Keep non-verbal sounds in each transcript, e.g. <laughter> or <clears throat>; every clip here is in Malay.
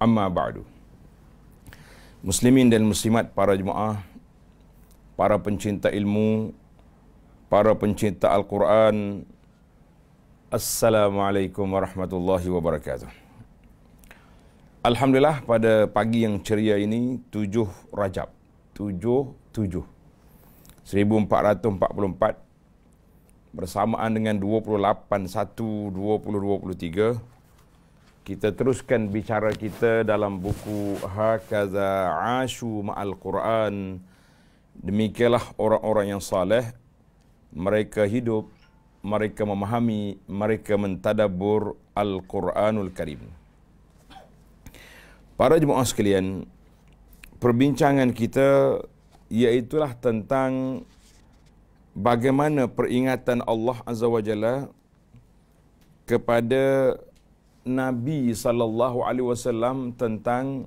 Amma ba'du. Muslimin dan muslimat para jemaah, para pencinta ilmu, para pencinta Al-Quran, Assalamualaikum warahmatullahi wabarakatuh. Alhamdulillah pada pagi yang ceria ini, 7 Rajab. 7-7. 1444 bersamaan dengan 28 1 2023 kita teruskan bicara kita dalam buku Hakaza Ashu Ma'al Quran. Demikianlah orang-orang yang saleh. Mereka hidup, mereka memahami, mereka mentadabur Al-Quranul Karim. Para jemaah sekalian, perbincangan kita iaitulah tentang bagaimana peringatan Allah Azza wa Jalla kepada Nabi sallallahu alaihi wasallam tentang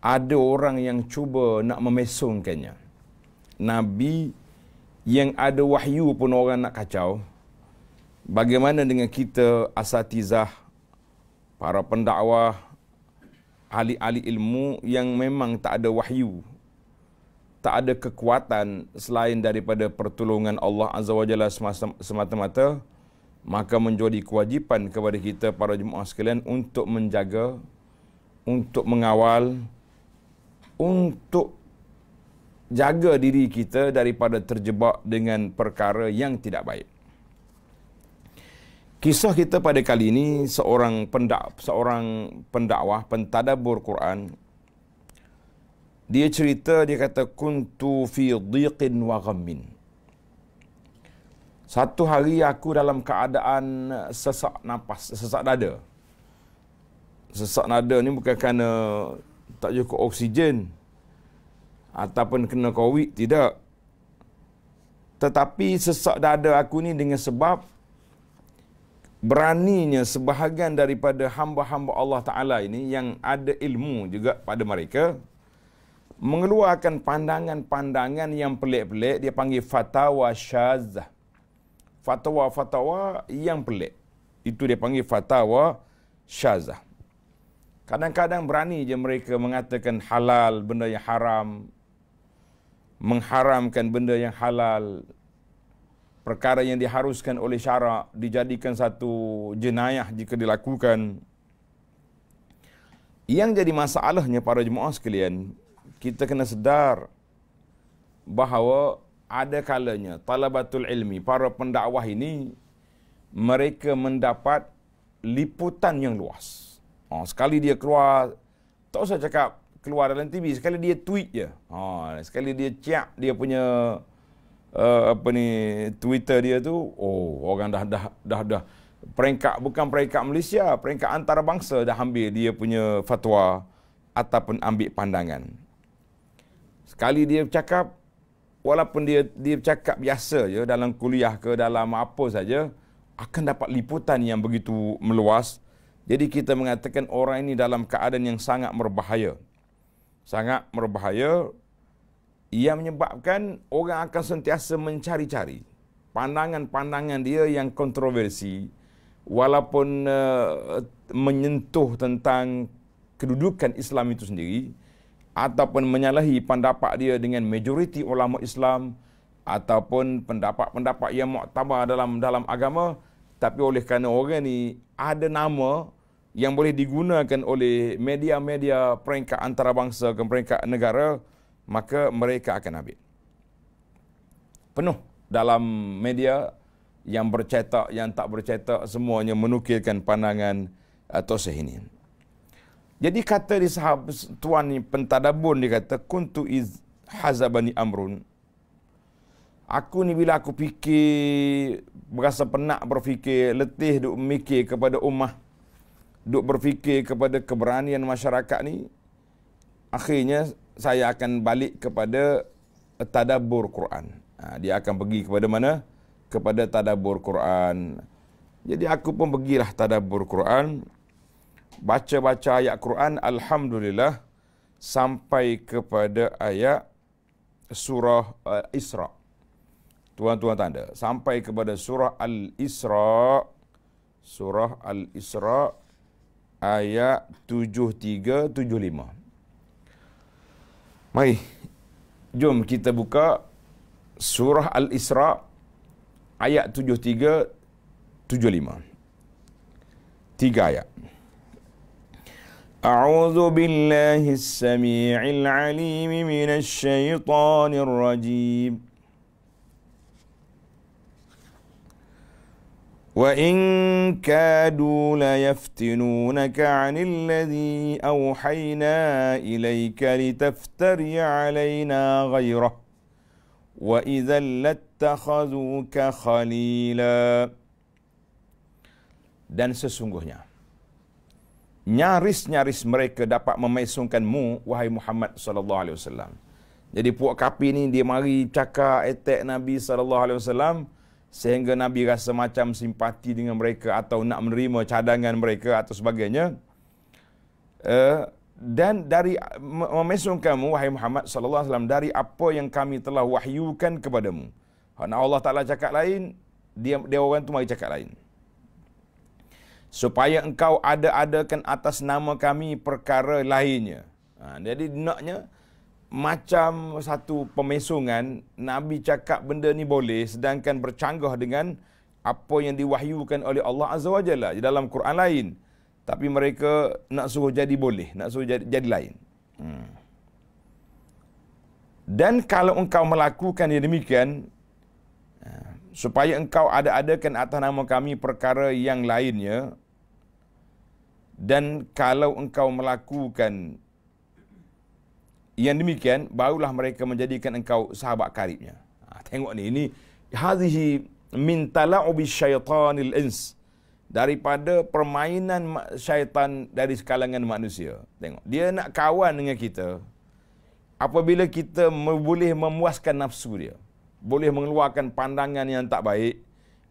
ada orang yang cuba nak memesongkannya. Nabi yang ada wahyu pun orang nak kacau. Bagaimana dengan kita asatizah, para pendakwah, ahli-ahli ilmu yang memang tak ada wahyu. Tak ada kekuatan selain daripada pertolongan Allah Azza wa Jalla semata-mata. Semata- maka menjadi kewajipan kepada kita para jemaah sekalian untuk menjaga untuk mengawal untuk jaga diri kita daripada terjebak dengan perkara yang tidak baik. Kisah kita pada kali ini seorang pendak seorang pendakwah pentadabbur Quran dia cerita dia kata kuntu fi dhiqin wa ghammin satu hari aku dalam keadaan eh, sesak nafas, sesak dada. Sesak dada ni bukan kerana tak cukup oksigen ataupun kena covid, tidak. Tetapi sesak dada aku ni dengan sebab beraninya sebahagian daripada hamba-hamba Allah Ta'ala ini yang ada ilmu juga pada mereka mengeluarkan pandangan-pandangan yang pelik-pelik dia panggil fatwa syazah fatwa-fatwa yang pelik. Itu dia panggil fatwa syazah. Kadang-kadang berani je mereka mengatakan halal benda yang haram, mengharamkan benda yang halal, perkara yang diharuskan oleh syarak dijadikan satu jenayah jika dilakukan. Yang jadi masalahnya para jemaah sekalian, kita kena sedar bahawa ada kalanya talabatul ilmi para pendakwah ini mereka mendapat liputan yang luas. Oh, sekali dia keluar tak usah cakap keluar dalam TV, sekali dia tweet je. Oh, sekali dia ciak dia punya uh, apa ni Twitter dia tu, oh orang dah dah dah dah peringkat bukan peringkat Malaysia, peringkat antarabangsa dah ambil dia punya fatwa ataupun ambil pandangan. Sekali dia cakap walaupun dia dia cakap biasa je dalam kuliah ke dalam apa saja akan dapat liputan yang begitu meluas jadi kita mengatakan orang ini dalam keadaan yang sangat berbahaya sangat berbahaya ia menyebabkan orang akan sentiasa mencari-cari pandangan-pandangan dia yang kontroversi walaupun uh, menyentuh tentang kedudukan Islam itu sendiri ataupun menyalahi pendapat dia dengan majoriti ulama Islam ataupun pendapat-pendapat yang muktabar dalam dalam agama tapi oleh kerana orang ni ada nama yang boleh digunakan oleh media-media peringkat antarabangsa ke peringkat negara maka mereka akan ambil penuh dalam media yang bercetak yang tak bercetak semuanya menukilkan pandangan atau uh, sehinian. Jadi kata di sahabat tuan ni pentadabun dia kata kuntu iz hazabani amrun. Aku ni bila aku fikir berasa penat berfikir, letih duk mikir kepada ummah, duk berfikir kepada keberanian masyarakat ni, akhirnya saya akan balik kepada tadabur Quran. Ha, dia akan pergi kepada mana? Kepada tadabur Quran. Jadi aku pun pergilah tadabur Quran baca-baca ayat Quran alhamdulillah sampai kepada ayat surah uh, Isra. Tuan-tuan tanda, sampai kepada surah Al-Isra surah Al-Isra ayat 73 75. Mai jom kita buka surah Al-Isra ayat 73 75. Tiga ayat. أعوذ بالله السميع العليم من الشيطان الرجيم وإن كادوا ليفتنونك عن الذي أوحينا إليك لتفتري علينا غيره وإذا لاتخذوك خليلا Dan sesungguhnya nyaris-nyaris mereka dapat memesungkan mu wahai Muhammad sallallahu alaihi wasallam. Jadi puak kapi ni dia mari cakap attack Nabi sallallahu alaihi wasallam sehingga Nabi rasa macam simpati dengan mereka atau nak menerima cadangan mereka atau sebagainya. Uh, dan dari memesung kamu wahai Muhammad sallallahu alaihi wasallam dari apa yang kami telah wahyukan kepadamu. Hana Allah Taala cakap lain, dia dia orang tu mari cakap lain supaya engkau ada-adakan atas nama kami perkara lainnya. Ha, jadi naknya macam satu pemesungan Nabi cakap benda ni boleh sedangkan bercanggah dengan apa yang diwahyukan oleh Allah Azza wa Jalla di dalam Quran lain. Tapi mereka nak suruh jadi boleh, nak suruh jadi, jadi lain. Hmm. Dan kalau engkau melakukan yang demikian, ha, supaya engkau ada-adakan atas nama kami perkara yang lainnya, dan kalau engkau melakukan yang demikian barulah mereka menjadikan engkau sahabat karibnya ha, tengok ni ini hadhihi min tala'ubi syaitanil ins daripada permainan syaitan dari sekalangan manusia tengok dia nak kawan dengan kita apabila kita boleh memuaskan nafsu dia boleh mengeluarkan pandangan yang tak baik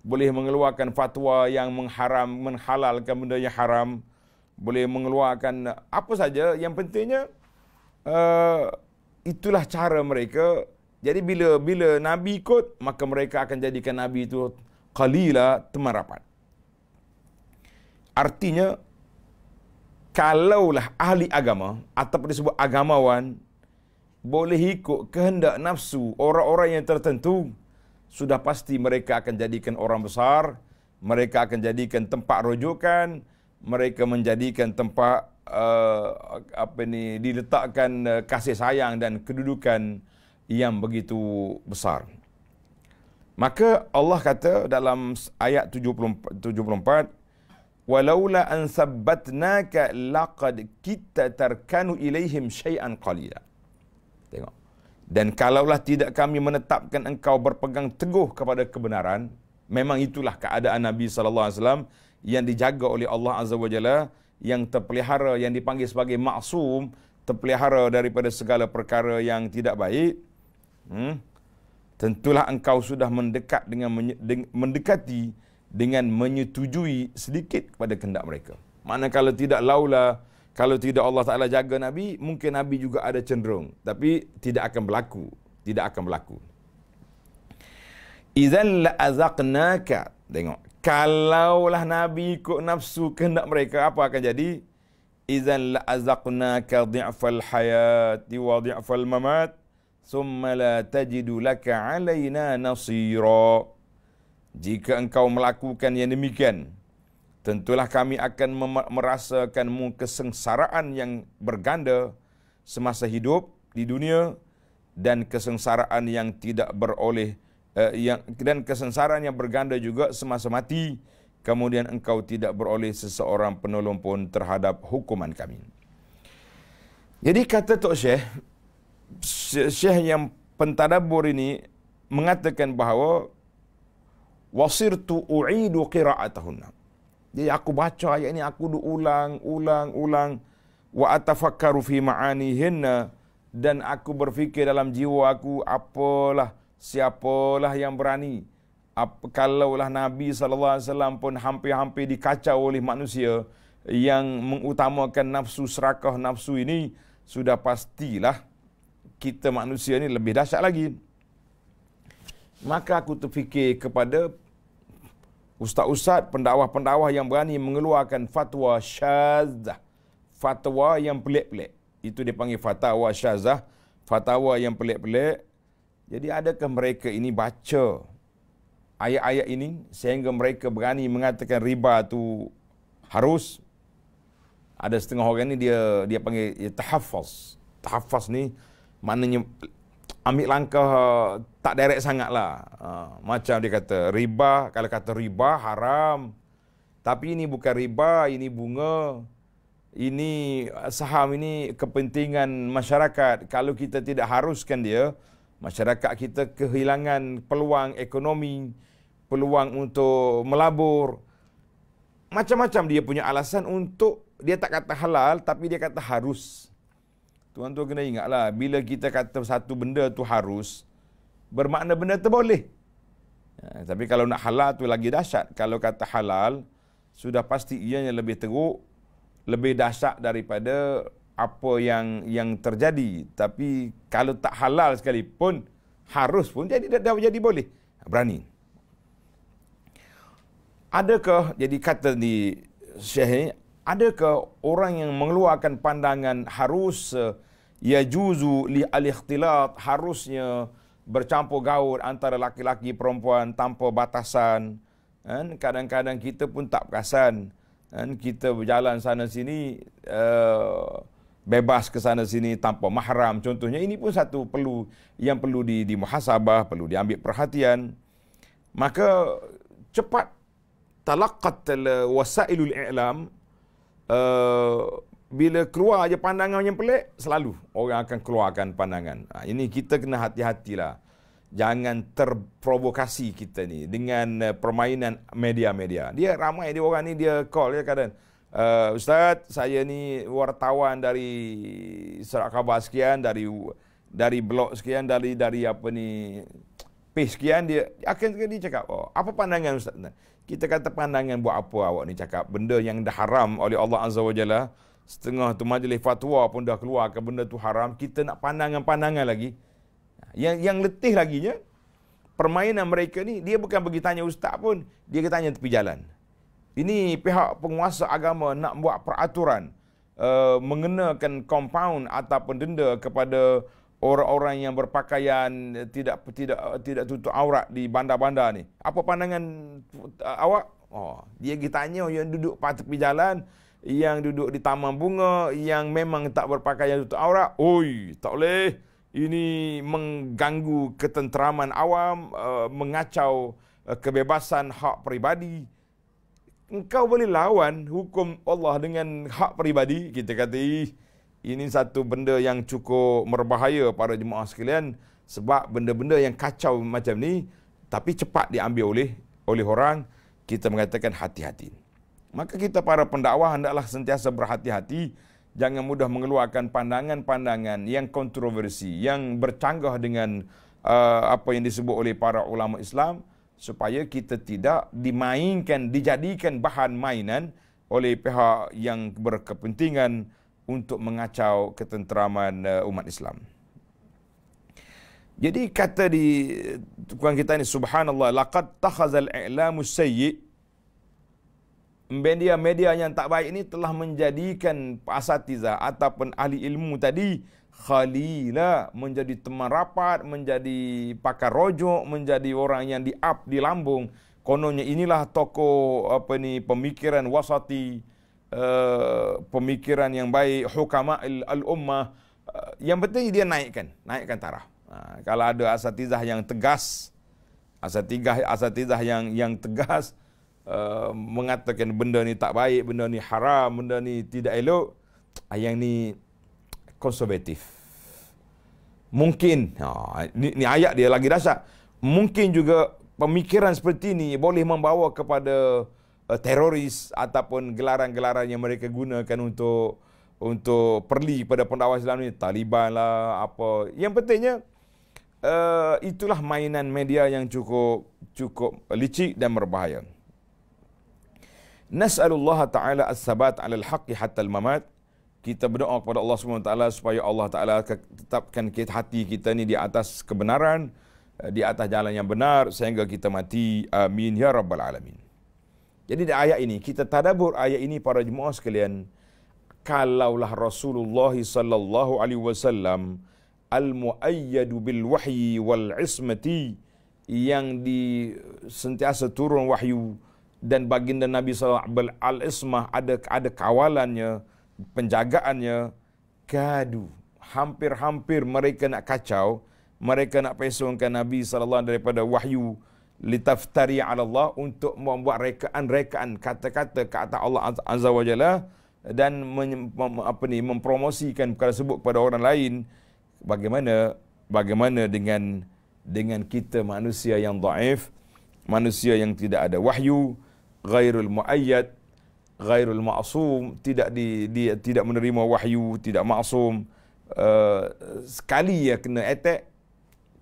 boleh mengeluarkan fatwa yang mengharam menghalalkan benda yang haram boleh mengeluarkan apa saja yang pentingnya uh, itulah cara mereka jadi bila bila nabi ikut maka mereka akan jadikan nabi itu qalila teman rapat artinya kalaulah ahli agama atau disebut agamawan boleh ikut kehendak nafsu orang-orang yang tertentu sudah pasti mereka akan jadikan orang besar mereka akan jadikan tempat rujukan, mereka menjadikan tempat uh, apa ni diletakkan uh, kasih sayang dan kedudukan yang begitu besar. Maka Allah kata dalam ayat 74, 74 walaula an sabbatnaka laqad kita tarkanu ilaihim syai'an qalila. Tengok. Dan kalaulah tidak kami menetapkan engkau berpegang teguh kepada kebenaran, memang itulah keadaan Nabi sallallahu alaihi wasallam yang dijaga oleh Allah Azza wa Jalla yang terpelihara yang dipanggil sebagai maksum terpelihara daripada segala perkara yang tidak baik hmm? tentulah engkau sudah mendekat dengan mendekati dengan menyetujui sedikit kepada kehendak mereka mana kalau tidak laula kalau tidak Allah Taala jaga nabi mungkin nabi juga ada cenderung tapi tidak akan berlaku tidak akan berlaku Izal la azaqnaka tengok Kalaulah Nabi ikut nafsu kehendak mereka, apa akan jadi? Izan la azaqnaka di'afal hayat wa di'afal mamat Thumma la tajidu laka alayna nasira Jika engkau melakukan yang demikian Tentulah kami akan merasakanmu kesengsaraan yang berganda Semasa hidup di dunia Dan kesengsaraan yang tidak beroleh eh, yang dan kesensaran yang berganda juga semasa mati kemudian engkau tidak beroleh seseorang penolong pun terhadap hukuman kami jadi kata tok syekh syekh yang pentadabbur ini mengatakan bahawa wasirtu u'idu qira'atahunna jadi aku baca ayat ini aku duk ulang ulang ulang wa atafakkaru fi ma'anihinna dan aku berfikir dalam jiwa aku apalah siapalah yang berani kalaulah Nabi sallallahu alaihi wasallam pun hampir-hampir dikacau oleh manusia yang mengutamakan nafsu serakah nafsu ini sudah pastilah kita manusia ini lebih dahsyat lagi maka aku terfikir kepada ustaz-ustaz pendakwah-pendakwah yang berani mengeluarkan fatwa syazah fatwa yang pelik-pelik itu dipanggil fatwa syazah fatwa yang pelik-pelik jadi adakah mereka ini baca ayat-ayat ini sehingga mereka berani mengatakan riba tu harus ada setengah orang ni dia dia panggil dia tahaffaz. Tahaffaz ni maknanya ambil langkah tak direct sangatlah. Ha, macam dia kata riba kalau kata riba haram. Tapi ini bukan riba, ini bunga. Ini saham ini kepentingan masyarakat. Kalau kita tidak haruskan dia, masyarakat kita kehilangan peluang ekonomi, peluang untuk melabur. Macam-macam dia punya alasan untuk dia tak kata halal tapi dia kata harus. Tuan-tuan kena ingatlah bila kita kata satu benda tu harus bermakna benda tu boleh. Ya, tapi kalau nak halal tu lagi dahsyat. Kalau kata halal sudah pasti ianya lebih teruk, lebih dahsyat daripada apa yang yang terjadi tapi kalau tak halal sekalipun harus pun jadi dah, dah jadi boleh berani adakah jadi kata di syekh ini adakah orang yang mengeluarkan pandangan harus eh, ya juzu li al-ikhtilat harusnya bercampur gaul antara laki-laki perempuan tanpa batasan kan kadang-kadang kita pun tak perasan kan kita berjalan sana sini uh, eh, bebas ke sana sini tanpa mahram contohnya ini pun satu perlu yang perlu di di muhasabah perlu diambil perhatian maka cepat talaqqat wasailul i'lam uh, bila keluar aja pandangan yang pelik selalu orang akan keluarkan pandangan ha, ini kita kena hati-hatilah jangan terprovokasi kita ni dengan eh, permainan media-media dia ramai dia orang ni dia call dia kadang Uh, Ustaz, saya ni wartawan dari Serak Khabar sekian, dari dari blog sekian, dari dari apa ni page sekian dia akhirnya dia cakap, oh, apa pandangan Ustaz? kita kata pandangan buat apa awak ni cakap benda yang dah haram oleh Allah Azza wa Jalla setengah tu majlis fatwa pun dah keluar benda tu haram kita nak pandangan-pandangan lagi yang yang letih laginya permainan mereka ni dia bukan pergi tanya ustaz pun dia tanya tepi jalan ini pihak penguasa agama nak buat peraturan uh, mengenakan kompaun ataupun denda kepada orang-orang yang berpakaian tidak tidak tidak tutup aurat di bandar-bandar ni. Apa pandangan uh, awak? Oh, dia kita tanya yang duduk pada tepi jalan, yang duduk di taman bunga, yang memang tak berpakaian tutup aurat. Oi, tak boleh. Ini mengganggu ketenteraman awam, uh, mengacau uh, kebebasan hak peribadi engkau boleh lawan hukum Allah dengan hak peribadi, kita kata ini satu benda yang cukup merbahaya para jemaah sekalian sebab benda-benda yang kacau macam ni tapi cepat diambil oleh oleh orang kita mengatakan hati-hati. Maka kita para pendakwah hendaklah sentiasa berhati-hati jangan mudah mengeluarkan pandangan-pandangan yang kontroversi yang bercanggah dengan uh, apa yang disebut oleh para ulama Islam supaya kita tidak dimainkan, dijadikan bahan mainan oleh pihak yang berkepentingan untuk mengacau ketenteraman eh, umat Islam. Jadi kata di tukuan kita ini subhanallah laqad takhazal i'lamu sayyi media-media yang tak baik ini telah menjadikan asatiza ataupun ahli ilmu tadi khalila menjadi teman rapat, menjadi pakar rojok, menjadi orang yang di up di lambung. Kononnya inilah toko apa ni pemikiran wasati uh, pemikiran yang baik hukama al ummah uh, eh, yang penting dia naikkan naikkan taraf uh, kalau ada asatizah yang tegas asatizah asatizah yang yang tegas uh, mengatakan benda ni tak baik benda ni haram benda ni tidak elok ah, yang ni konservatif. Mungkin, ha, ni oh, ayat dia lagi dasar, mungkin juga pemikiran seperti ini boleh membawa kepada eh, teroris ataupun gelaran-gelaran yang mereka gunakan untuk untuk perli pada pendakwah Islam ini, Taliban lah, apa. Yang pentingnya, eh, itulah mainan media yang cukup cukup licik dan berbahaya. Nas'alullah ta'ala as-sabat al-haqi hatta al-mamat kita berdoa kepada Allah SWT supaya Allah Taala tetapkan hati kita ni di atas kebenaran, eh, di atas jalan yang benar sehingga kita mati. Amin ya rabbal alamin. Jadi di ayat ini kita tadabbur ayat ini para jemaah sekalian, kalaulah Rasulullah sallallahu alaihi wasallam al-muayyad bil wahyi wal ismati yang di sentiasa turun wahyu dan baginda Nabi sallallahu alaihi wasallam al-ismah ada ada kawalannya penjagaannya kadu, Hampir-hampir mereka nak kacau, mereka nak pesongkan Nabi sallallahu alaihi daripada wahyu litaftari ala Allah untuk membuat rekaan-rekaan kata-kata kata Allah azza wajalla dan mem, apa ni mempromosikan perkara sebut kepada orang lain bagaimana bagaimana dengan dengan kita manusia yang dhaif manusia yang tidak ada wahyu ghairul muayyad ghairul ma'sum tidak di, dia tidak menerima wahyu tidak ma'sum uh, sekali ya kena attack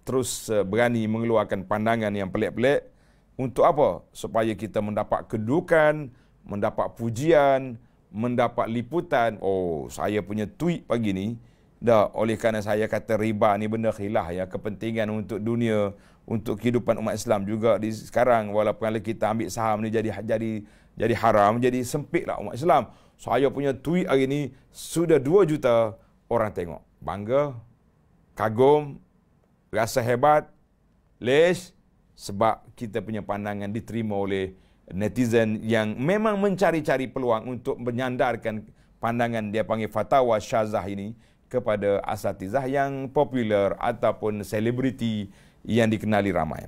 terus uh, berani mengeluarkan pandangan yang pelik-pelik untuk apa supaya kita mendapat kedudukan mendapat pujian mendapat liputan oh saya punya tweet pagi ni dah oleh kerana saya kata riba ni benda khilah ya kepentingan untuk dunia untuk kehidupan umat Islam juga di sekarang walaupun kita ambil saham ni jadi jadi jadi haram, jadi sempitlah umat Islam. Saya punya tweet hari ni sudah 2 juta orang tengok. Bangga, kagum, rasa hebat, les sebab kita punya pandangan diterima oleh netizen yang memang mencari-cari peluang untuk menyandarkan pandangan dia panggil fatwa syazah ini kepada asatizah yang popular ataupun selebriti yang dikenali ramai.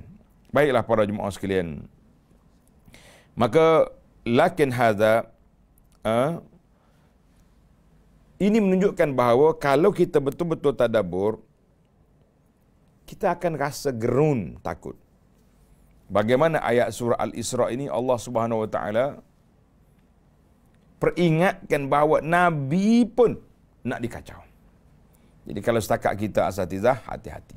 Baiklah para jemaah sekalian. Maka lakin hadza uh, ha, ini menunjukkan bahawa kalau kita betul-betul tadabur kita akan rasa gerun takut bagaimana ayat surah al-isra ini Allah Subhanahu wa taala peringatkan bahawa nabi pun nak dikacau jadi kalau setakat kita asatizah hati-hati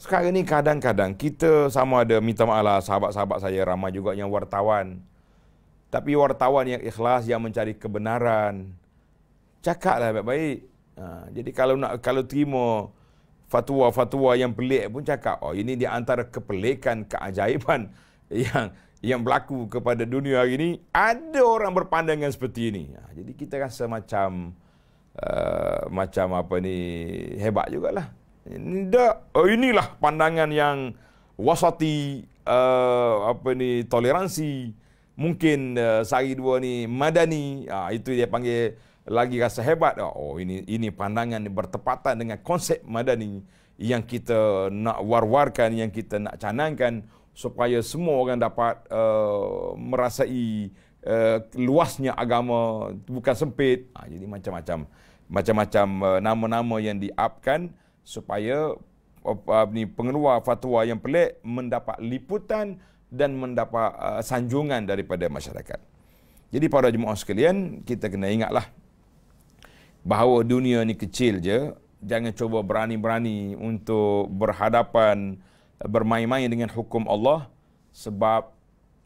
sekarang ni kadang-kadang kita sama ada minta maaf lah sahabat-sahabat saya ramai juga yang wartawan. Tapi wartawan yang ikhlas yang mencari kebenaran. Cakaplah baik-baik. Ha, jadi kalau nak kalau terima fatwa-fatwa yang pelik pun cakap, oh ini di antara kepelikan keajaiban <laughs> yang yang berlaku kepada dunia hari ini, ada orang berpandangan seperti ini. Ha, jadi kita rasa macam uh, macam apa ni hebat jugalah. Ini dah, oh inilah pandangan yang wasati uh, apa ni toleransi mungkin uh, sehari dua ni madani uh, itu dia panggil lagi rasa hebat ah, oh ini ini pandangan ini bertepatan dengan konsep madani yang kita nak war-warkan yang kita nak canangkan supaya semua orang dapat uh, merasai uh, luasnya agama bukan sempit uh, jadi macam-macam macam-macam uh, nama-nama yang diapkan supaya uh, uh, ni pengeluar fatwa yang pelik mendapat liputan dan mendapat uh, sanjungan daripada masyarakat. Jadi para jemaah sekalian, kita kena ingatlah bahawa dunia ni kecil je, jangan cuba berani-berani untuk berhadapan uh, bermain-main dengan hukum Allah sebab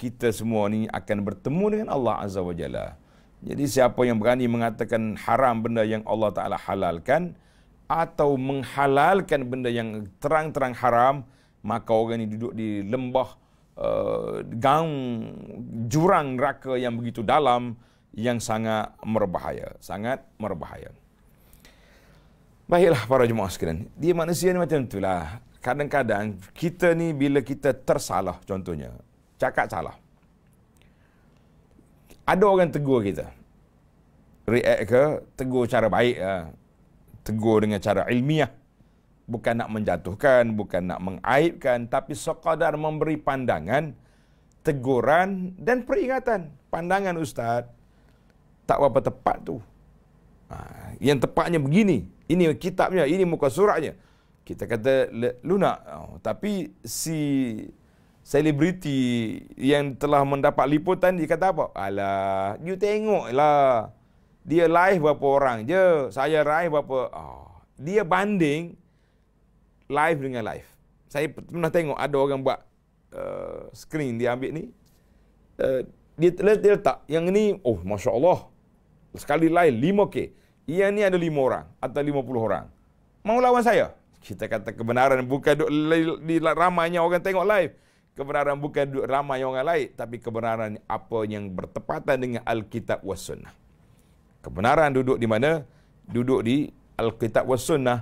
kita semua ni akan bertemu dengan Allah Azza wa Jalla. Jadi siapa yang berani mengatakan haram benda yang Allah Taala halalkan atau menghalalkan benda yang terang-terang haram, maka orang ini duduk di lembah uh, gang jurang raka yang begitu dalam yang sangat merbahaya, sangat merbahaya. Baiklah para jemaah sekalian, dia manusia ni macam itulah. Kadang-kadang kita ni bila kita tersalah contohnya, cakap salah. Ada orang tegur kita. React ke, tegur cara baik, ah. tegur dengan cara ilmiah bukan nak menjatuhkan, bukan nak mengaibkan, tapi sekadar memberi pandangan, teguran dan peringatan. Pandangan Ustaz, tak apa tepat tu. Ha, yang tepatnya begini, ini kitabnya, ini muka suratnya. Kita kata lunak, oh, tapi si selebriti yang telah mendapat liputan, dia kata apa? Alah, you tengoklah. Dia live berapa orang je, saya live berapa. Oh. Dia banding, live dengan live. Saya pernah tengok ada orang buat uh, screen dia ambil ni. Uh, dia, dia, letak yang ni, oh Masya Allah. Sekali live 5K. Yang ni ada 5 orang atau 50 orang. Mau lawan saya? Kita kata kebenaran bukan duk, li, di ramainya orang tengok live. Kebenaran bukan duk, ramai orang lain. Tapi kebenaran apa yang bertepatan dengan Alkitab wa Sunnah. Kebenaran duduk di mana? Duduk di Alkitab wa Sunnah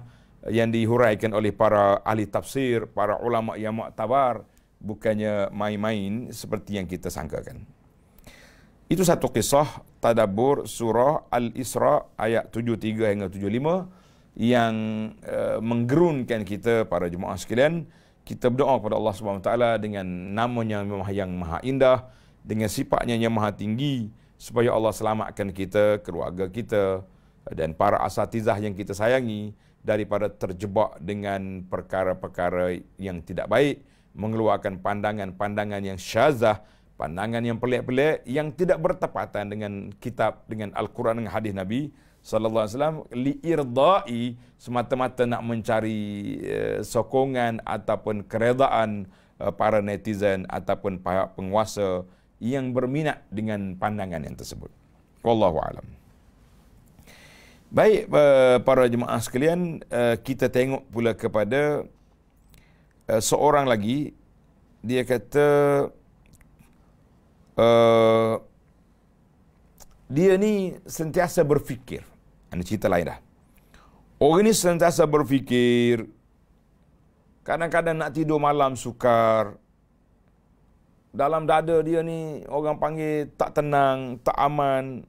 yang dihuraikan oleh para ahli tafsir, para ulama yang maktabar bukannya main-main seperti yang kita sangkakan. Itu satu kisah tadabbur surah Al-Isra ayat 73 hingga 75 yang uh, menggerunkan kita para jemaah sekalian kita berdoa kepada Allah Subhanahu Wa Taala dengan namanya yang Maha Indah dengan sifatnya yang Maha Tinggi supaya Allah selamatkan kita, keluarga kita dan para asatizah yang kita sayangi daripada terjebak dengan perkara-perkara yang tidak baik, mengeluarkan pandangan-pandangan yang syazah, pandangan yang pelik-pelik yang tidak bertepatan dengan kitab dengan al-Quran dan hadis Nabi sallallahu alaihi wasallam li semata-mata nak mencari eh, sokongan ataupun keredaan eh, para netizen ataupun pihak penguasa yang berminat dengan pandangan yang tersebut. Wallahu alam. Baik eh, para jemaah sekalian, eh, kita tengok pula kepada eh, seorang lagi. Dia kata dia ni sentiasa berfikir. Ini cerita lain dah. Orang ni sentiasa berfikir. Kadang-kadang nak tidur malam sukar. Dalam dada dia ni orang panggil tak tenang, tak aman,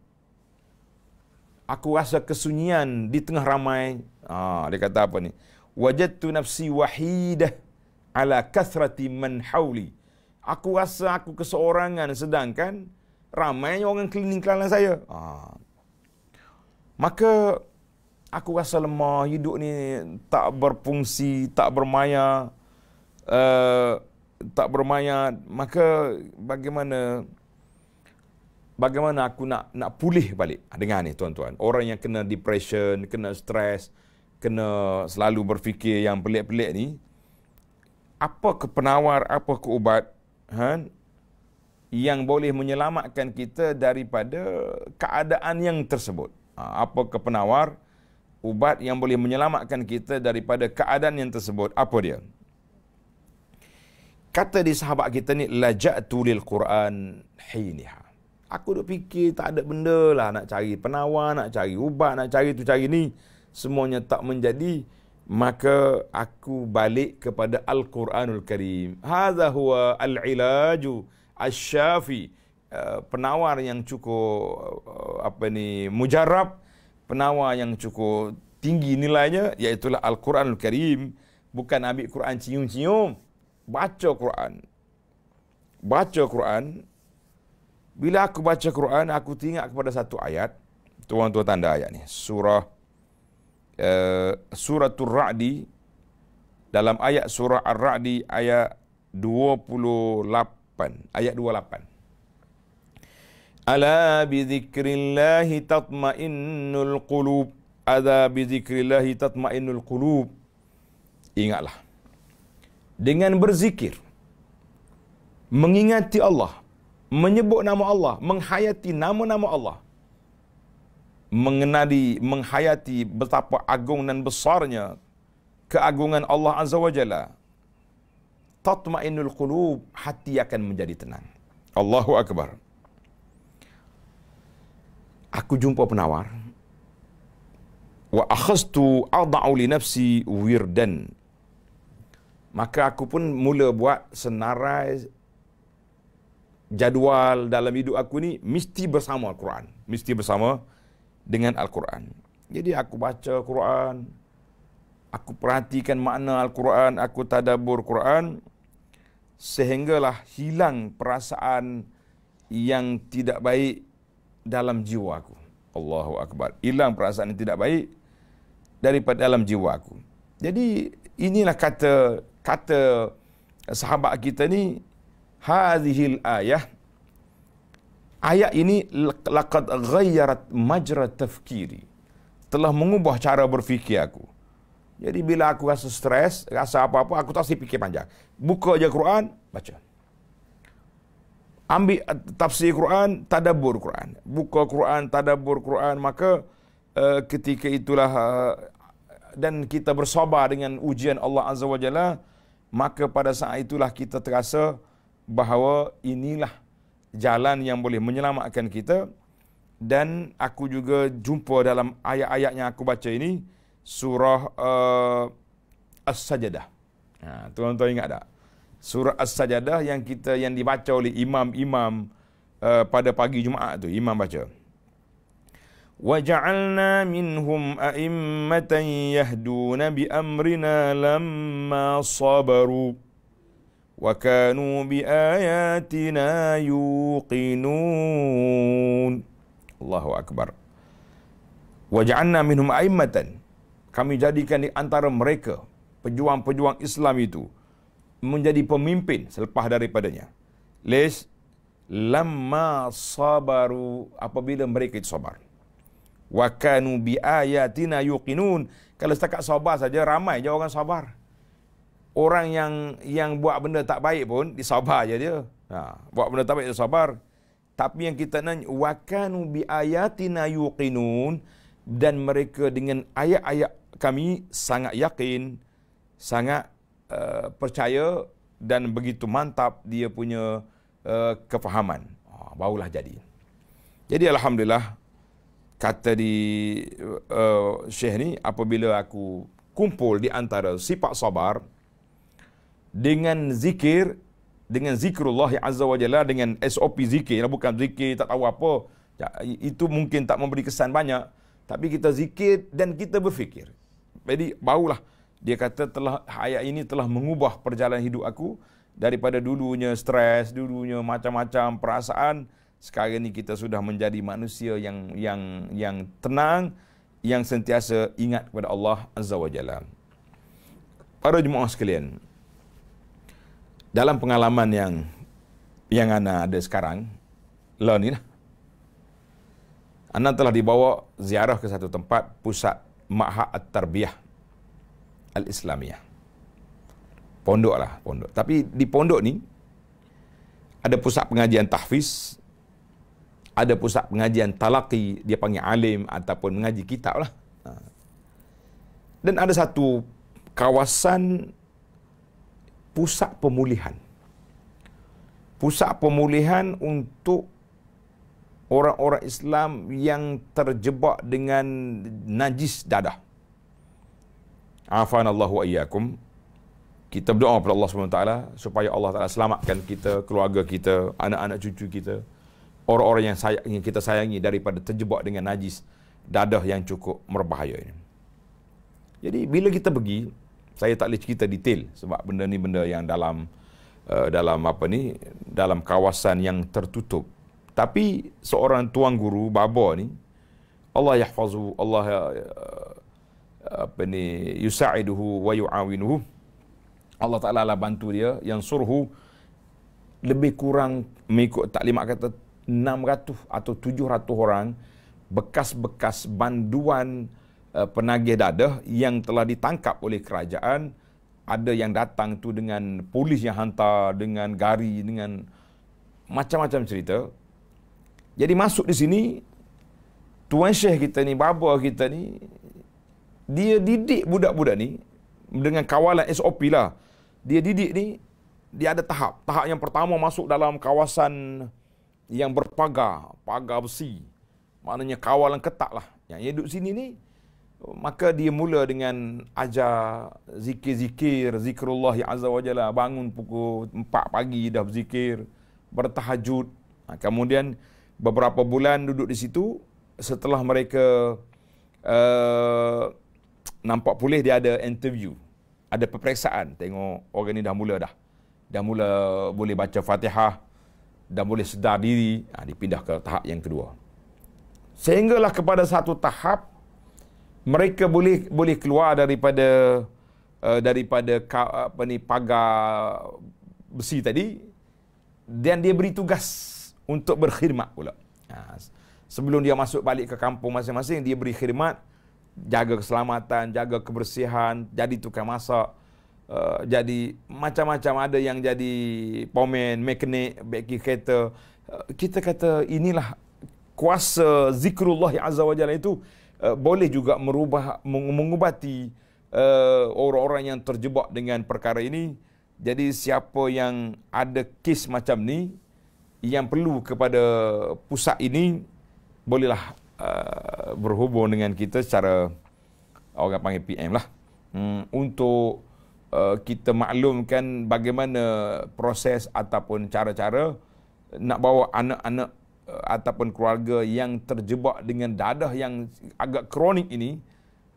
aku rasa kesunyian di tengah ramai. Ha, dia kata apa ni? Wajadtu nafsi wahidah ala kasrati man hawli. Aku rasa aku keseorangan sedangkan ramai orang keliling kelalan saya. Ha. Maka aku rasa lemah, hidup ni tak berfungsi, tak bermaya. Uh, tak bermaya. Maka bagaimana bagaimana aku nak nak pulih balik. Ha, dengar ni tuan-tuan. Orang yang kena depression, kena stres, kena selalu berfikir yang pelik-pelik ni. Apa ke penawar, apa ke ubat ha, yang boleh menyelamatkan kita daripada keadaan yang tersebut. Ha, apa ke penawar, ubat yang boleh menyelamatkan kita daripada keadaan yang tersebut. Apa dia? Kata di sahabat kita ni, Laja'tu lil Quran hiniha. Aku duk fikir tak ada benda lah nak cari penawar, nak cari ubat, nak cari tu cari ni. Semuanya tak menjadi. Maka aku balik kepada Al-Quranul Karim. Hadha huwa al-ilaju asyafi. Uh, eh, penawar yang cukup uh, apa ni mujarab. Penawar yang cukup tinggi nilainya. Iaitulah Al-Quranul Karim. Bukan ambil Quran cium-cium. Baca Quran. Baca Quran bila aku baca Quran, aku teringat kepada satu ayat. Tuan-tuan tanda ayat ni. Surah uh, eh, Surah Ar-Ra'di dalam ayat Surah Ar-Ra'di ayat 28. Ayat 28. Ala bi dhikrillah tatma'innul qulub. Ala bi dhikrillah tatma'innul qulub. Ingatlah. Dengan berzikir mengingati Allah menyebut nama Allah, menghayati nama-nama Allah. Mengenali, menghayati betapa agung dan besarnya keagungan Allah Azza wa Jalla. Tatma'inul qulub, hati akan menjadi tenang. Allahu Akbar. Aku jumpa penawar. Wa akhastu adha'u li nafsi wirdan. Maka aku pun mula buat senarai jadual dalam hidup aku ni mesti bersama Al-Quran. Mesti bersama dengan Al-Quran. Jadi aku baca Al-Quran, aku perhatikan makna Al-Quran, aku tadabur Al-Quran, sehinggalah hilang perasaan yang tidak baik dalam jiwa aku. Allahu Akbar. Hilang perasaan yang tidak baik daripada dalam jiwa aku. Jadi inilah kata kata sahabat kita ni hadhil ayah ayat ini laqad ghayyarat majra tafkiri telah mengubah cara berfikir aku jadi bila aku rasa stres rasa apa-apa aku tak sempat fikir panjang buka aja Quran baca ambil tafsir Quran tadabbur Quran buka Quran tadabbur Quran maka uh, ketika itulah uh, dan kita bersabar dengan ujian Allah azza wajalla maka pada saat itulah kita terasa bahawa inilah jalan yang boleh menyelamatkan kita dan aku juga jumpa dalam ayat-ayat yang aku baca ini surah uh, eh, as-sajdah. Ha tuan-tuan ingat tak? Surah as-sajdah yang kita yang dibaca oleh imam-imam uh, pada pagi Jumaat tu imam baca. Wa ja'alna minhum a'immatan yahduna bi amrina lamma sabaru وكانوا بآياتنا يوقنون الله أكبر وجعلنا منهم أئمة kami jadikan di antara mereka pejuang-pejuang Islam itu menjadi pemimpin selepas daripadanya. Les lama sabaru apabila mereka itu sabar. Wa kanu bi yuqinun. Kalau setakat sabar saja ramai je orang sabar orang yang yang buat benda tak baik pun disabar aja dia. Ha, buat benda tak baik dia sabar. Tapi yang kita nanya wakanu bi ayatina yuqinun dan mereka dengan ayat-ayat kami sangat yakin, sangat uh, percaya dan begitu mantap dia punya uh, kefahaman. Ha, barulah jadi. Jadi alhamdulillah kata di uh, Syekh ni apabila aku kumpul di antara sifat sabar dengan zikir dengan zikrullah azza wajalla, dengan SOP zikir lah, bukan zikir tak tahu apa itu mungkin tak memberi kesan banyak tapi kita zikir dan kita berfikir jadi barulah dia kata telah ayat ini telah mengubah perjalanan hidup aku daripada dulunya stres dulunya macam-macam perasaan sekarang ini kita sudah menjadi manusia yang yang yang tenang yang sentiasa ingat kepada Allah azza wajalla. jalla para jemaah sekalian dalam pengalaman yang yang ana ada sekarang learn ini ana telah dibawa ziarah ke satu tempat pusat Ma'had At-Tarbiyah Al-Islamiyah pondok lah pondok tapi di pondok ni ada pusat pengajian tahfiz ada pusat pengajian talaki dia panggil alim ataupun mengaji kitab lah ha. dan ada satu kawasan pusat pemulihan. Pusat pemulihan untuk orang-orang Islam yang terjebak dengan najis dadah. Afanallahu wa iyyakum. Kita berdoa kepada Allah SWT supaya Allah Taala selamatkan kita, keluarga kita, anak-anak cucu kita, orang-orang yang, yang kita sayangi daripada terjebak dengan najis dadah yang cukup merbahaya ini. Jadi bila kita pergi, saya tak boleh cerita detail sebab benda ni benda yang dalam uh, dalam apa ni dalam kawasan yang tertutup tapi seorang tuan guru baba ni Allah yahfazuhu Allah uh, uh, apa ni yusaiduhu wa yuawinuhu Allah Taala lah bantu dia yang suruh lebih kurang mengikut taklimat kata 600 atau 700 orang bekas-bekas banduan Eh, penagih dadah yang telah ditangkap oleh kerajaan ada yang datang tu dengan polis yang hantar dengan gari dengan macam-macam cerita jadi masuk di sini tuan syekh kita ni baba kita ni dia didik budak-budak ni dengan kawalan SOP lah dia didik ni dia ada tahap tahap yang pertama masuk dalam kawasan yang berpagar pagar besi maknanya kawalan ketat lah yang hidup sini ni maka dia mula dengan ajar zikir-zikir zikrullah ya azza wajalla bangun pukul 4 pagi dah berzikir bertahajud ha, kemudian beberapa bulan duduk di situ setelah mereka uh, nampak pulih dia ada interview ada peperiksaan tengok orang ini dah mula dah dah mula boleh baca Fatihah dah boleh sedar diri ha, dipindah ke tahap yang kedua sehinggalah kepada satu tahap mereka boleh boleh keluar daripada uh, daripada apa ni pagar besi tadi dan dia beri tugas untuk berkhidmat pula. Ha, sebelum dia masuk balik ke kampung masing-masing dia beri khidmat jaga keselamatan, jaga kebersihan, jadi tukang masak, uh, jadi macam-macam ada yang jadi pomen, mekanik, beki kereta. Uh, kita kata inilah kuasa zikrullah azza wajalla itu Eh, boleh juga merubah mengubati uh, orang-orang yang terjebak dengan perkara ini. Jadi siapa yang ada kes macam ni yang perlu kepada pusat ini bolehlah uh, berhubung dengan kita secara orang panggil PM lah um, untuk uh, kita maklumkan bagaimana proses ataupun cara-cara nak bawa anak-anak Eh, ataupun keluarga yang terjebak dengan dadah yang agak kronik ini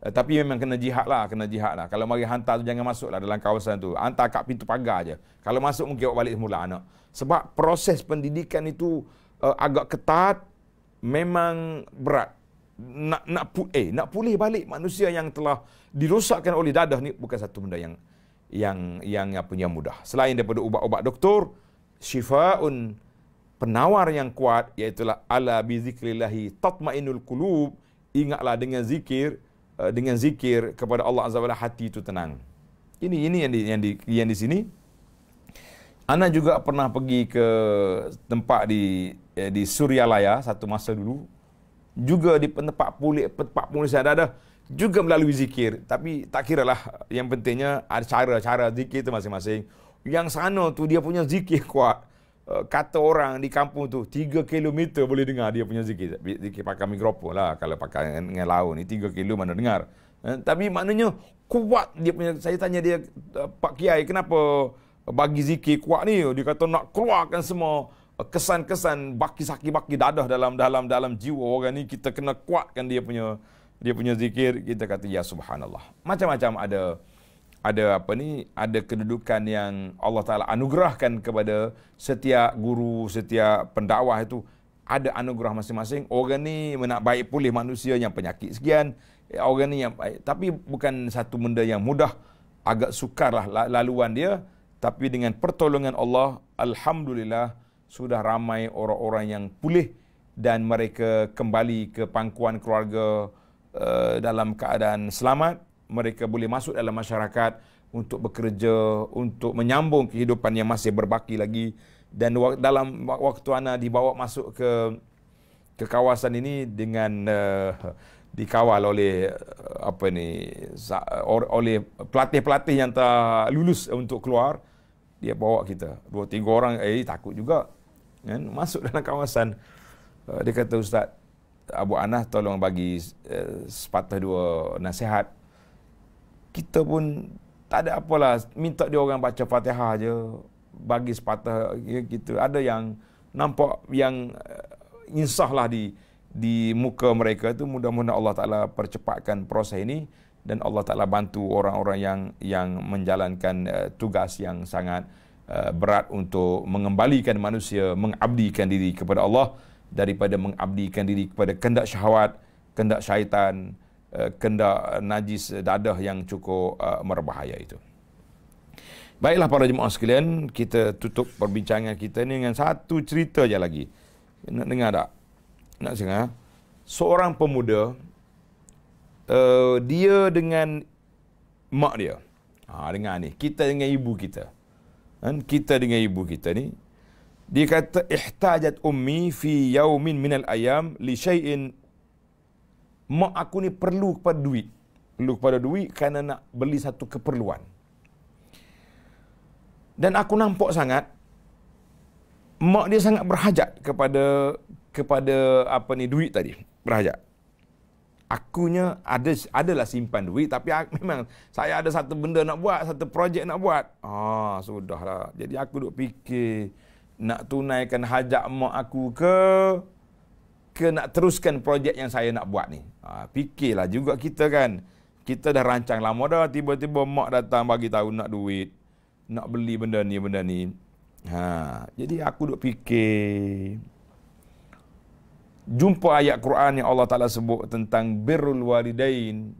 uh, tapi memang kena jihad lah, kena jihad lah. Kalau mari hantar tu jangan masuk lah dalam kawasan tu. Hantar kat pintu pagar aja. Kalau masuk mungkin awak balik semula anak. Sebab proses pendidikan itu uh, agak ketat, memang berat. Nak nak pu eh, nak pulih balik manusia yang telah dirosakkan oleh dadah ni bukan satu benda yang yang yang apa yang mudah. Selain daripada ubat-ubat doktor, syifaun penawar yang kuat iaitu ala bi zikrillahi tatmainul qulub ingatlah dengan zikir eh, dengan zikir kepada Allah azza wajalla hati itu tenang ini ini yang di, yang di yang di sini ana juga pernah pergi ke tempat di eh, di Suryalaya satu masa dulu juga di tempat pulih tempat pulih saya ada, ada juga melalui zikir tapi tak kira lah yang pentingnya ada cara-cara zikir itu masing-masing yang sana tu dia punya zikir kuat Eh, kata orang di kampung tu 3 km boleh dengar dia punya zikir zikir pakai mikrofon lah kalau pakai dengan laun ni 3 km mana dengar eh, tapi maknanya kuat dia punya saya tanya dia eh, Pak Kiai kenapa bagi zikir kuat ni dia kata nak keluarkan semua eh, kesan-kesan baki saki baki dadah dalam dalam dalam jiwa orang ni kita kena kuatkan dia punya dia punya zikir kita kata ya subhanallah macam-macam ada ada apa ni ada kedudukan yang Allah Taala anugerahkan kepada setiap guru setiap pendakwah itu ada anugerah masing-masing orang ni nak baik pulih manusia yang penyakit sekian orang ni yang baik. tapi bukan satu benda yang mudah agak sukarlah laluan dia tapi dengan pertolongan Allah alhamdulillah sudah ramai orang-orang yang pulih dan mereka kembali ke pangkuan keluarga uh, dalam keadaan selamat mereka boleh masuk dalam masyarakat untuk bekerja, untuk menyambung kehidupan yang masih berbaki lagi. Dan dalam waktu Ana dibawa masuk ke ke kawasan ini dengan uh, dikawal oleh eh, apa ni oleh pelatih-pelatih yang tak lulus untuk keluar dia bawa kita dua tiga orang eh takut juga kan masuk dalam kawasan eh, dia kata ustaz Abu Anah tolong bagi uh, sepatah dua nasihat kita pun tak ada apalah minta dia orang baca Fatihah je bagi sepatah ya, gitu ada yang nampak yang uh, insahlah di di muka mereka tu mudah-mudahan Allah Taala percepatkan proses ini dan Allah Taala bantu orang-orang yang yang menjalankan uh, tugas yang sangat uh, berat untuk mengembalikan manusia mengabdikan diri kepada Allah daripada mengabdikan diri kepada kehendak syahwat kehendak syaitan Eh, Kenda najis dadah yang cukup eh, merbahaya itu. Baiklah para jemaah sekalian, kita tutup perbincangan kita ini dengan satu cerita je lagi. Nak dengar tak? Nak dengar? Seorang pemuda, eh, dia dengan mak dia. Ha, dengar ni, kita dengan ibu kita. Kan? Kita dengan ibu kita ni. Dia kata, Ihtajat ummi fi yaumin minal ayam li syai'in mak aku ni perlu kepada duit. Perlu kepada duit kerana nak beli satu keperluan. Dan aku nampak sangat mak dia sangat berhajat kepada kepada apa ni duit tadi. Berhajat. Akunya ada adalah simpan duit tapi aku, <laughs> memang saya ada satu benda nak buat, satu projek nak buat. Ah, sudahlah. Jadi aku duk fikir nak tunaikan hajat mak aku ke ke nak teruskan projek yang saya nak buat ni? Ha, fikirlah juga kita kan. Kita dah rancang lama dah, tiba-tiba mak datang bagi tahu nak duit, nak beli benda ni, benda ni. Ha, jadi aku duk fikir. Jumpa ayat Quran yang Allah Taala sebut tentang birrul walidain.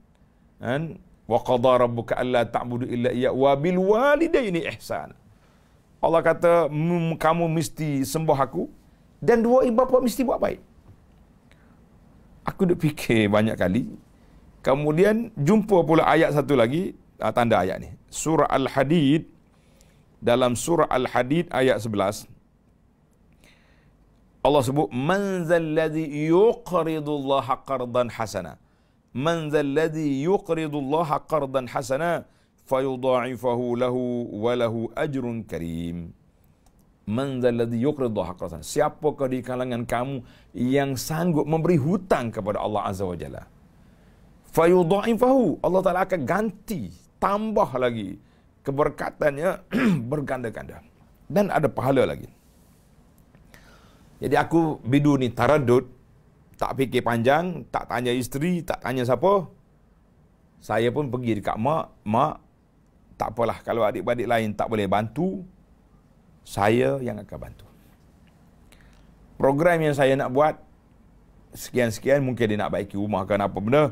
Kan? Wa qadara rabbuka alla ta'budu illa iya wa bil walidaini ihsan. Allah kata kamu mesti sembah aku dan dua ibu bapa mesti buat baik aku duk fikir banyak kali kemudian jumpa pula ayat satu lagi ah, tanda ayat ni surah al-hadid dalam surah al-hadid ayat 11 Allah sebut man zal ladzi yuqridu Allah qardan hasana man zal ladzi yuqridu Allah qardan hasana fayudha'ifahu lahu wa lahu ajrun karim Manzaladhi yukridu haqqasan. Siapakah di kalangan kamu yang sanggup memberi hutang kepada Allah Azza wa Jalla? Fayudu'ifahu. Allah Ta'ala akan ganti, tambah lagi keberkatannya <clears throat> berganda-ganda. Dan ada pahala lagi. Jadi aku bidu ni taradud, tak fikir panjang, tak tanya isteri, tak tanya siapa. Saya pun pergi dekat mak, mak, tak apalah kalau adik-adik lain tak boleh bantu, saya yang akan bantu. Program yang saya nak buat, sekian-sekian mungkin dia nak baiki rumah kan apa benda.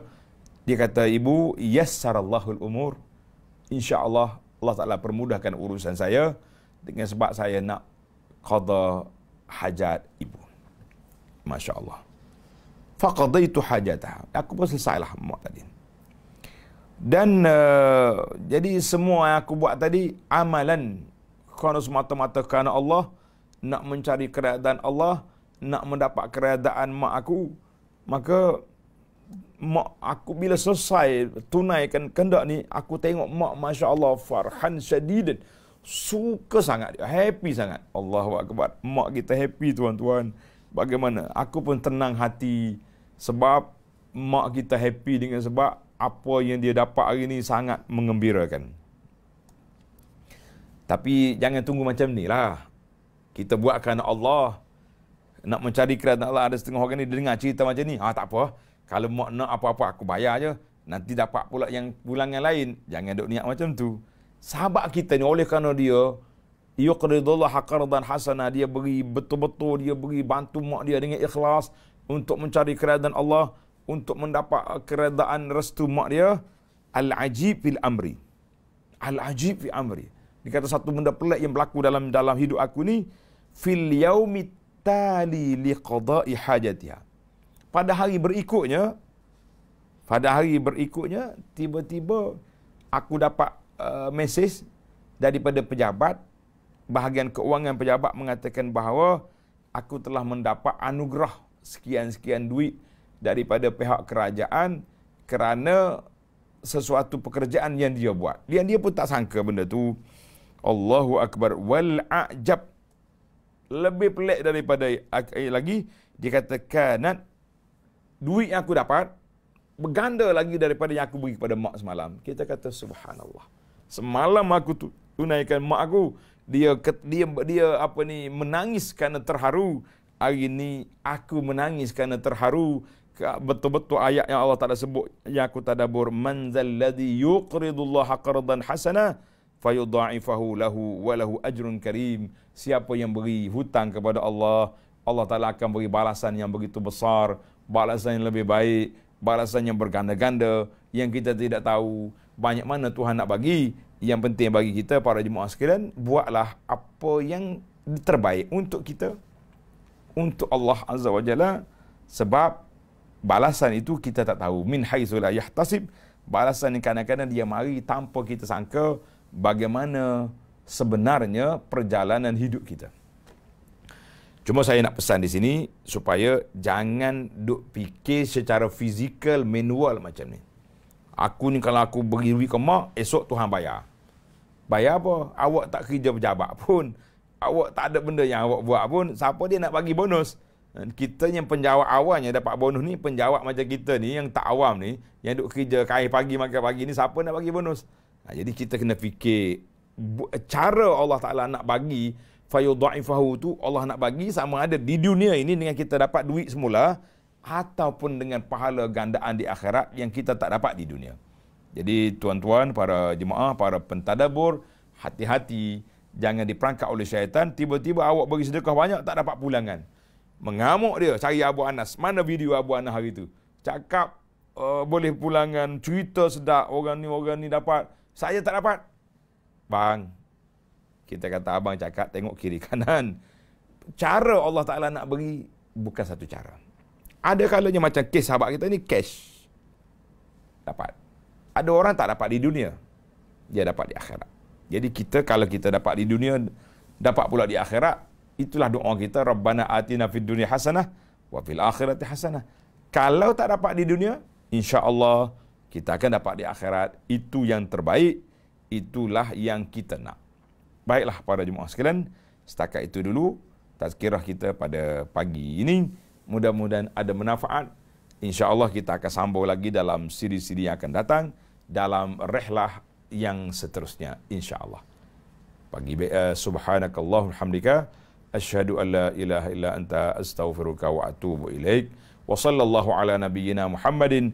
Dia kata, ibu, yes yassarallahul umur. InsyaAllah Allah Ta'ala permudahkan urusan saya dengan sebab saya nak qada hajat ibu. Masya Allah. Faqadaitu hajatah. Aku pun selesailah muat tadi. Dan uh, jadi semua yang aku buat tadi amalan kerana semata-mata kerana Allah nak mencari keredaan Allah, nak mendapat keredaan mak aku, maka mak aku bila selesai tunaikan kendak ni, aku tengok mak Masya Allah farhan syadidin. Suka sangat dia, happy sangat. Allahu Akbar. Mak kita happy tuan-tuan. Bagaimana? Aku pun tenang hati sebab mak kita happy dengan sebab apa yang dia dapat hari ni sangat mengembirakan. Tapi jangan tunggu macam ni lah. Kita buat kerana Allah. Nak mencari kerana Allah. Ada setengah orang ni dia dengar cerita macam ni. Ah tak apa. Kalau mak nak apa-apa aku bayar je. Nanti dapat pula yang pulang yang lain. Jangan dok niat macam tu. Sahabat kita ni oleh kerana dia. Yuqridullah haqardan hasana. Dia beri betul-betul. Dia beri bantu mak dia dengan ikhlas. Untuk mencari kerajaan Allah. Untuk mendapat kerajaan restu mak dia. Al-ajib fil amri. Al-ajib fil amri. Dia kata satu benda pelik yang berlaku dalam dalam hidup aku ni fil yaumi tali li qada'i hajatiha. Pada hari berikutnya pada hari berikutnya tiba-tiba aku dapat uh, mesej daripada pejabat bahagian keuangan pejabat mengatakan bahawa aku telah mendapat anugerah sekian-sekian duit daripada pihak kerajaan kerana sesuatu pekerjaan yang dia buat. Dia dia pun tak sangka benda tu. Allahu Akbar wal ajab lebih pelik daripada ayat eh, lagi dikatakan duit yang aku dapat berganda lagi daripada yang aku beri kepada mak semalam kita kata subhanallah semalam aku tunaikan mak aku dia dia dia apa ni menangis kerana terharu hari ni aku menangis kerana terharu betul-betul ayat yang Allah Taala sebut yang aku tadabbur manzal zalladhi yuqridullaha qardan hasana fayudha'ifahu lahu wa lahu ajrun karim siapa yang beri hutang kepada Allah Allah Taala akan beri balasan yang begitu besar balasan yang lebih baik balasan yang berganda-ganda yang kita tidak tahu banyak mana Tuhan nak bagi yang penting bagi kita para jemaah sekalian buatlah apa yang terbaik untuk kita untuk Allah Azza wa Jalla sebab balasan itu kita tak tahu min haizul yahtasib balasan yang kadang-kadang dia mari tanpa kita sangka bagaimana sebenarnya perjalanan hidup kita. Cuma saya nak pesan di sini supaya jangan duk fikir secara fizikal manual macam ni. Aku ni kalau aku beri duit ke mak, esok Tuhan bayar. Bayar apa? Awak tak kerja pejabat pun. Awak tak ada benda yang awak buat pun. Siapa dia nak bagi bonus? Kita yang penjawab awalnya dapat bonus ni, penjawab macam kita ni yang tak awam ni, yang duk kerja kaya pagi makan pagi ni, siapa nak bagi bonus? Ha, jadi kita kena fikir cara Allah Taala nak bagi fayudhaifahu tu Allah nak bagi sama ada di dunia ini dengan kita dapat duit semula ataupun dengan pahala gandaan di akhirat yang kita tak dapat di dunia. Jadi tuan-tuan, para jemaah, para pentadabur, hati-hati jangan diperangkap oleh syaitan tiba-tiba awak bagi sedekah banyak tak dapat pulangan. Mengamuk dia cari Abu Anas. Mana video Abu Anas hari tu? Cakap uh, boleh pulangan, cerita sedap orang ni orang ni dapat saya tak dapat. Bang. Kita kata abang cakap tengok kiri <laughs> kanan. Cara Allah Ta'ala nak beri bukan satu cara. Ada kalanya macam kes sahabat kita ni cash. Dapat. Ada orang tak dapat di dunia. Dia dapat di akhirat. Jadi kita kalau kita dapat di dunia, dapat pula di akhirat. Itulah doa kita. Rabbana atina fid dunia hasanah. Wa fil akhirati hasanah. Kalau tak dapat di dunia, insya Allah kita akan dapat di akhirat itu yang terbaik itulah yang kita nak baiklah para jemaah sekalian setakat itu dulu tazkirah kita pada pagi ini mudah-mudahan ada manfaat Insya Allah kita akan sambung lagi dalam siri-siri yang akan datang dalam rehlah yang seterusnya insyaallah pagi eh, subhanakallah hamdika asyhadu alla ilaha illa anta astaghfiruka wa atubu ilaik wa sallallahu ala nabiyyina muhammadin